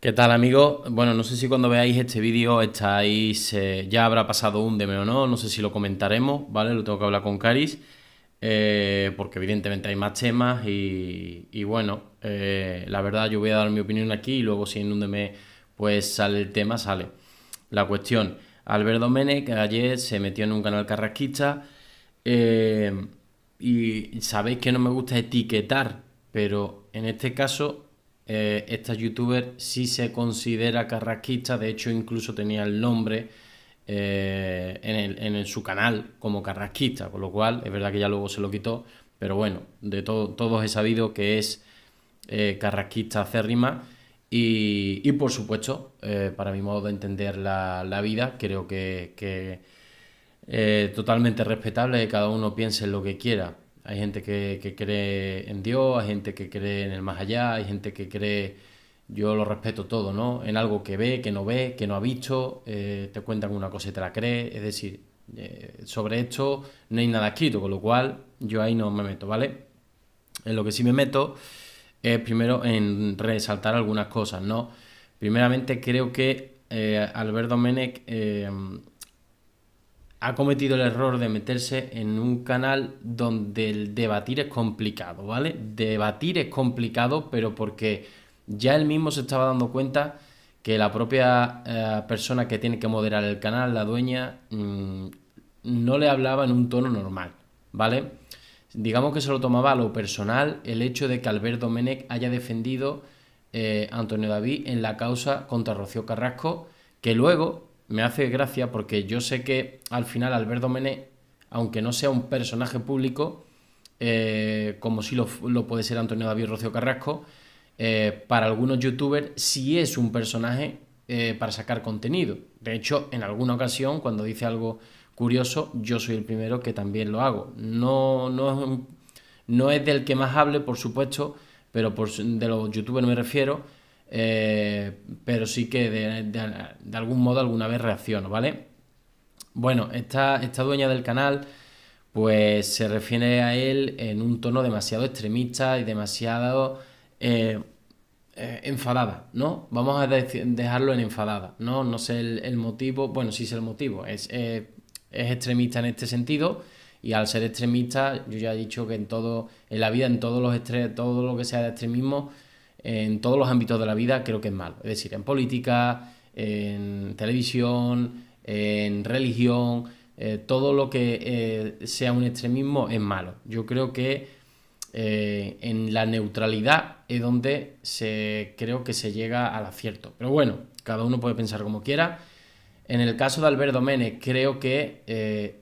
¿Qué tal amigos? Bueno, no sé si cuando veáis este vídeo estáis, eh, ya habrá pasado un DEME o no, no sé si lo comentaremos, ¿vale? Lo tengo que hablar con Caris, eh, porque evidentemente hay más temas y, bueno, eh, la verdad yo voy a dar mi opinión aquí y luego si en un DM pues sale el tema, sale. La cuestión, Albert que ayer se metió en un canal carrasquista y sabéis que no me gusta etiquetar, pero en este caso eh, esta youtuber sí se considera carrasquista, de hecho incluso tenía el nombre eh, en, el, su canal como carrasquista, con lo cual es verdad que ya luego se lo quitó, pero bueno, de todo todos he sabido que es eh, carrasquista acérrima y, por supuesto, para mi modo de entender la, vida, creo que, que totalmente respetable que cada uno piense en lo que quiera hay gente que, cree en Dios, hay gente que cree en el más allá, hay gente que cree, yo lo respeto todo, ¿no? En algo que ve, que no ve, que no ha visto, eh, te cuentan una cosa y te la cree. Es decir, eh, sobre esto no hay nada escrito, con lo cual yo ahí no me meto, ¿vale? En lo que sí me meto es primero en resaltar algunas cosas, ¿no? Primeramente creo que eh, Alberto Menec ha cometido el error de meterse en un canal donde el debatir es complicado, ¿vale? Debatir es complicado, pero porque ya él mismo se estaba dando cuenta que la propia eh, persona que tiene que moderar el canal, la dueña, mm, no le hablaba en un tono normal, ¿vale? Digamos que se lo tomaba a lo personal el hecho de que Alberto Domenech haya defendido a eh, Antonio David en la causa contra Rocío Carrasco, que luego me hace gracia porque yo sé que al final Alberto Mené, aunque no sea un personaje público, eh, como si lo, puede ser Antonio David Rocio Carrasco, eh, para algunos youtubers sí es un personaje eh, para sacar contenido. De hecho, en alguna ocasión, cuando dice algo curioso, yo soy el primero que también lo hago. No, no, no es del que más hable, por supuesto, pero por, de los youtubers me refiero eh, pero sí que de, algún modo alguna vez reacciono, ¿vale? Bueno, esta, esta dueña del canal pues se refiere a él en un tono demasiado extremista y demasiado eh, eh, enfadada, ¿no? Vamos a dejarlo en enfadada, ¿no? No sé el, motivo, bueno, sí es el motivo, es, es extremista en este sentido y al ser extremista, yo ya he dicho que en todo, en la vida, en todos los todo lo que sea de extremismo, en todos los ámbitos de la vida creo que es malo. Es decir, en política, en televisión, en religión, eh, todo lo que eh, sea un extremismo es malo. Yo creo que eh, en la neutralidad es donde se, creo que se llega al acierto. Pero bueno, cada uno puede pensar como quiera. En el caso de Alberto Menes, creo que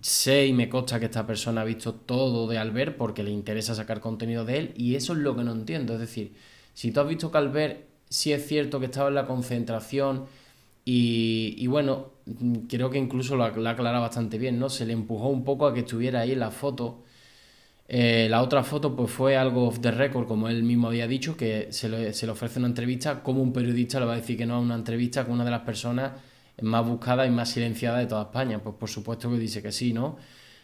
sé y me consta que esta persona ha visto todo de Albert porque le interesa sacar contenido de él y eso es lo que no entiendo. Es decir, si tú has visto que sí es cierto que estaba en la concentración y, bueno, creo que incluso lo, ha aclara bastante bien, ¿no? Se le empujó un poco a que estuviera ahí en la foto. Eh, la otra foto pues fue algo off the record, como él mismo había dicho, que se le, ofrece una entrevista, como un periodista le va a decir que no a una entrevista con una de las personas más buscadas y más silenciadas de toda España. Pues por supuesto que dice que sí, ¿no?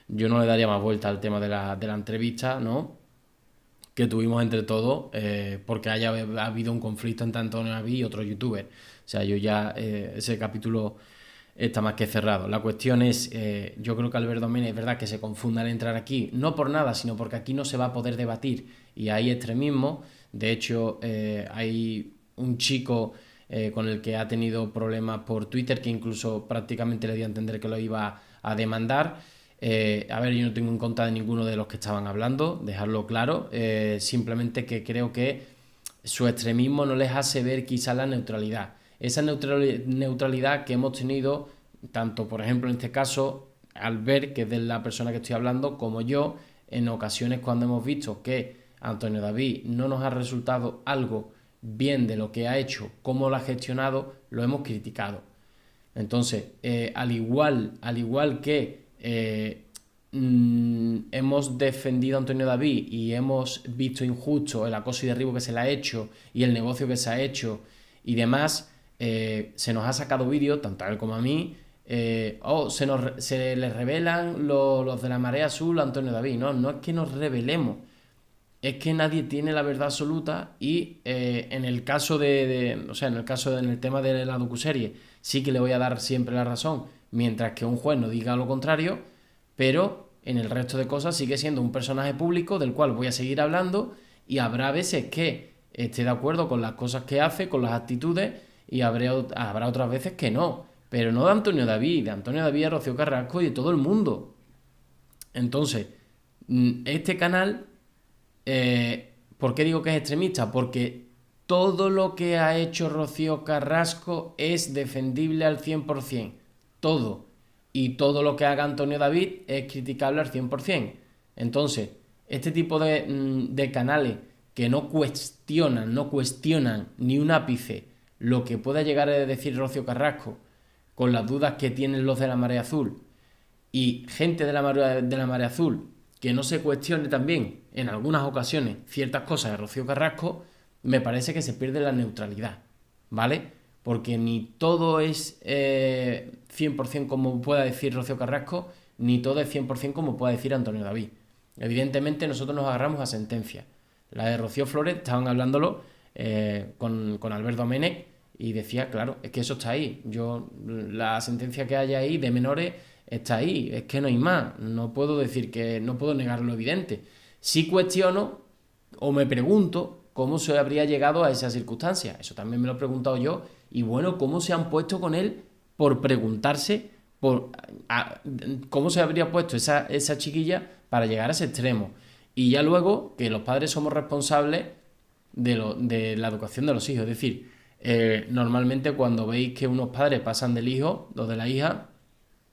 Yo no le daría más vuelta al tema de la, de la entrevista, ¿no? que tuvimos entre todos eh, porque haya habido un conflicto entre Antonio naví y otro youtuber. O sea, yo ya eh, ese capítulo está más que cerrado. La cuestión es, eh, yo creo que Alberto Mene es verdad que se confunda al entrar aquí, no por nada, sino porque aquí no se va a poder debatir y hay extremismo. De hecho, hay un chico con el que ha tenido problemas por Twitter que incluso prácticamente le dio a entender que lo iba a demandar. Eh, a ver, yo no tengo en cuenta de ninguno de los que estaban hablando, dejarlo claro, eh, simplemente que creo que su extremismo no les hace ver quizá la neutralidad. Esa neutralidad que hemos tenido, tanto por ejemplo en este caso, al ver que es de la persona que estoy hablando, como yo, en ocasiones cuando hemos visto que Antonio David no nos ha resultado algo bien de lo que ha hecho, cómo lo ha gestionado, lo hemos criticado. Entonces, eh, al, igual, al igual que eh, mm, hemos defendido a Antonio David y hemos visto injusto el acoso y derribo que se le ha hecho y el negocio que se ha hecho y demás, eh, se nos ha sacado vídeo, tanto a él como a mí, eh, o oh, se, nos, se les revelan los, de la marea azul a Antonio David. No, no es que nos revelemos, es que nadie tiene la verdad absoluta y en el caso de, o sea, en el caso, en el tema de la docuserie, sí que le voy a dar siempre la razón mientras que un juez no diga lo contrario, pero en el resto de cosas sigue siendo un personaje público del cual voy a seguir hablando y habrá veces que esté de acuerdo con las cosas que hace, con las actitudes y habrá otras veces que no. Pero no de Antonio David, de Antonio David, de Rocío Carrasco y de todo el mundo. Entonces, mm, este canal, eh, ¿por qué digo que es extremista? Porque todo lo que ha hecho Rocío Carrasco es defendible al 100% todo. Y todo lo que haga Antonio David es criticable al 100%. Entonces, este tipo mm, de, canales que no cuestionan, no cuestionan ni un ápice lo que pueda llegar a decir Rocio Carrasco, con las dudas que tienen los de la Marea Azul, y gente de la, marea, de la Marea Azul que no se cuestione también en algunas ocasiones ciertas cosas de Rocío Carrasco, me parece que se pierde la neutralidad, ¿vale? porque ni todo es 100% eh, como pueda decir Rocío Carrasco, ni todo es 100% como pueda decir Antonio David. Evidentemente nosotros nos agarramos a sentencia. La de Rocío Flores, estaban hablándolo eh, con, Alberto Menec y decía, claro, es que eso está ahí. Yo, la sentencia que hay ahí de menores está ahí, es que no hay más. No puedo decir que, no puedo negar lo evidente. Si sí cuestiono o me pregunto cómo se habría llegado a esa circunstancia. Eso también me lo he preguntado yo y bueno, ¿cómo se han puesto con él por preguntarse por, cómo se habría puesto esa, chiquilla para llegar a ese extremo? Y ya luego que los padres somos responsables de, la educación de los hijos. Es decir, eh, normalmente cuando veis que unos padres pasan del hijo o de la hija,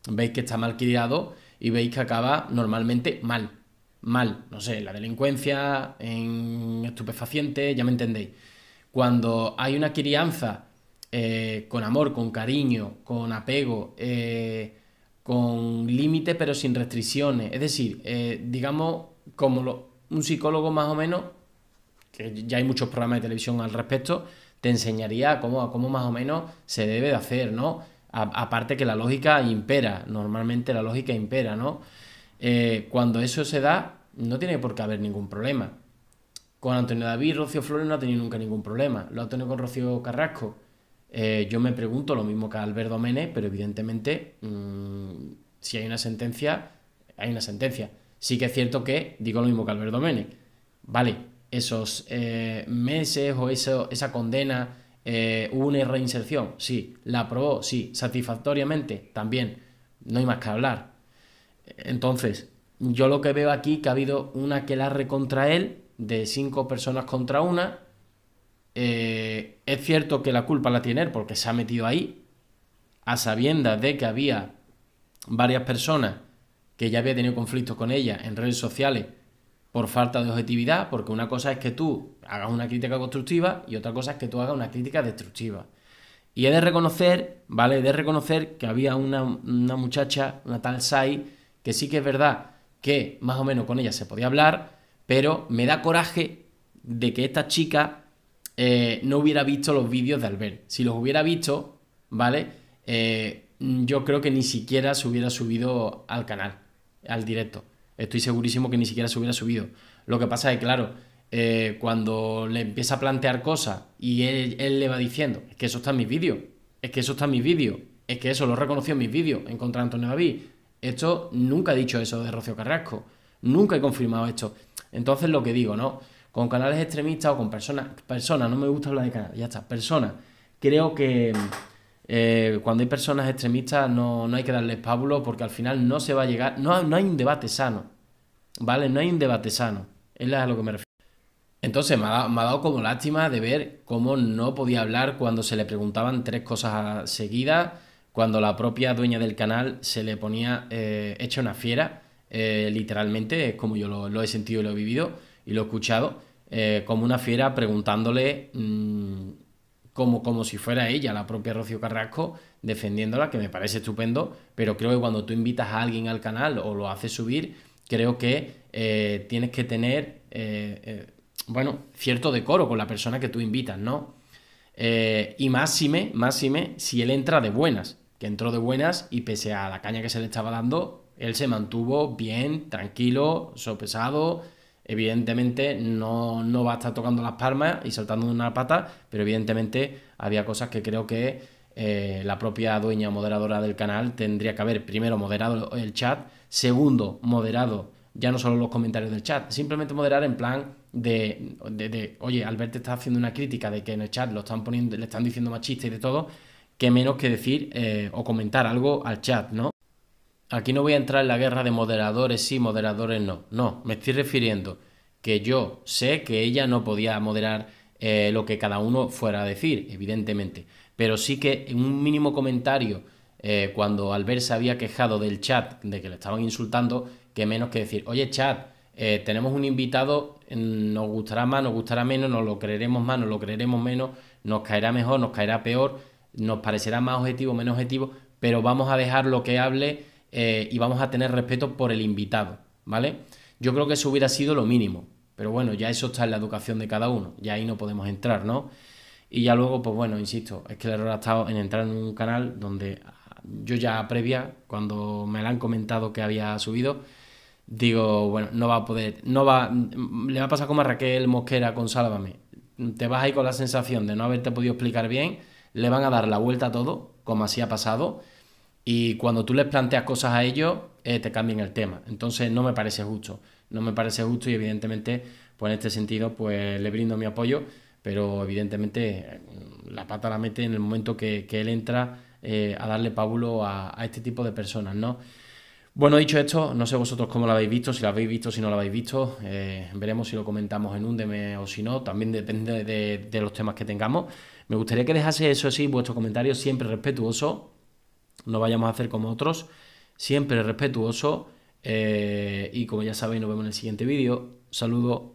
veis que está mal criado y veis que acaba normalmente mal. Mal, no sé, la delincuencia, en estupefacientes, ya me entendéis. Cuando hay una crianza eh, con amor, con cariño, con apego, eh, con límite pero sin restricciones. Es decir, eh, digamos, como un psicólogo más o menos, que ya hay muchos programas de televisión al respecto, te enseñaría cómo, cómo más o menos se debe de hacer, ¿no? aparte que la lógica impera, normalmente la lógica impera, ¿no? cuando eso se da, no tiene por qué haber ningún problema. Con Antonio David, Rocío Flores no ha tenido nunca ningún problema. Lo ha tenido con Rocío Carrasco. Eh, yo me pregunto lo mismo que Alberto Mene, pero evidentemente mm, si hay una sentencia, hay una sentencia. Sí que es cierto que digo lo mismo que Alberto Mene. Vale, esos eh, meses o eso, esa condena, eh, hubo una reinserción, sí. La aprobó, sí. Satisfactoriamente, también. No hay más que hablar. Entonces, yo lo que veo aquí que ha habido una que la contra él de cinco personas contra una eh, es cierto que la culpa la tiene él porque se ha metido ahí, a sabiendas de que había varias personas que ya había tenido conflictos con ella en redes sociales por falta de objetividad, porque una cosa es que tú hagas una crítica constructiva y otra cosa es que tú hagas una crítica destructiva. Y he de reconocer, ¿vale? He de reconocer que había una, una muchacha, una tal Sai, que sí que es verdad que más o menos con ella se podía hablar, pero me da coraje de que esta chica eh, no hubiera visto los vídeos de Albert. Si los hubiera visto, ¿vale? Eh, yo creo que ni siquiera se hubiera subido al canal, al directo. Estoy segurísimo que ni siquiera se hubiera subido. Lo que pasa es, claro, eh, cuando le empieza a plantear cosas y él, le va diciendo, es que eso está en mis vídeos, es que eso está en mis vídeos, es que eso lo reconoció en mis vídeos en contra de Antonio David. Esto nunca ha dicho eso de Rocío Carrasco, nunca he confirmado esto. Entonces lo que digo, ¿no? con canales extremistas o con personas, personas, no me gusta hablar de canales, ya está, personas. Creo que eh, cuando hay personas extremistas no, no hay que darles pablo porque al final no se va a llegar, no, hay un debate sano, ¿vale? No hay un debate sano, es a lo que me refiero. Entonces me ha, dado, como lástima de ver cómo no podía hablar cuando se le preguntaban tres cosas seguidas, cuando la propia dueña del canal se le ponía eh, hecha una fiera, eh, literalmente, es como yo lo, he sentido y lo he vivido, y lo he escuchado, eh, como una fiera preguntándole mm, como, como si fuera ella, la propia Rocío Carrasco, defendiéndola, que me parece estupendo, pero creo que cuando tú invitas a alguien al canal o lo haces subir, creo que eh, tienes que tener, eh, bueno, cierto decoro con la persona que tú invitas, ¿no? y máxime, máxime, si él entra de buenas, que entró de buenas y pese a la caña que se le estaba dando, él se mantuvo bien, tranquilo, sopesado, Evidentemente no, va a estar tocando las palmas y saltando de una pata, pero evidentemente había cosas que creo que eh, la propia dueña moderadora del canal tendría que haber, primero, moderado el chat, segundo, moderado ya no solo los comentarios del chat, simplemente moderar en plan de, de, oye, Alberto está haciendo una crítica de que en el chat lo están poniendo, le están diciendo machista y de todo, que menos que decir eh, o comentar algo al chat, ¿no? aquí no voy a entrar en la guerra de moderadores sí, moderadores no. No, me estoy refiriendo que yo sé que ella no podía moderar eh, lo que cada uno fuera a decir, evidentemente. Pero sí que en un mínimo comentario, eh, cuando Albert se había quejado del chat, de que le estaban insultando, que menos que decir, oye chat, eh, tenemos un invitado, mm, nos gustará más, nos gustará menos, nos lo creeremos más, nos lo creeremos menos, nos caerá mejor, nos caerá peor, nos parecerá más objetivo, menos objetivo, pero vamos a dejar lo que hable eh, y vamos a tener respeto por el invitado, ¿vale? Yo creo que eso hubiera sido lo mínimo, pero bueno, ya eso está en la educación de cada uno, ya ahí no podemos entrar, ¿no? Y ya luego, pues bueno, insisto, es que el error ha estado en entrar en un canal donde ah, yo ya previa, cuando me la han comentado que había subido, digo, bueno, no va a poder, no va, mm, le va a pasar como a Raquel Mosquera con Sálvame. Te vas ahí con la sensación de no haberte podido explicar bien, le van a dar la vuelta a todo, como así ha pasado, y cuando tú les planteas cosas a ellos, eh, te cambian el tema. Entonces no me parece justo, no me parece justo y evidentemente, pues en este sentido, pues le brindo mi apoyo, pero evidentemente la pata la mete en el momento que, él entra eh, a darle pábulo a, este tipo de personas, ¿no? Bueno, dicho esto, no sé vosotros cómo lo habéis visto, si lo habéis visto, si no lo habéis visto. Eh, veremos si lo comentamos en un DM o si no. También depende de, de, los temas que tengamos. Me gustaría que dejase eso así, vuestro comentario siempre respetuoso, no vayamos a hacer como otros, siempre respetuoso eh, y como ya sabéis nos vemos en el siguiente vídeo, saludos.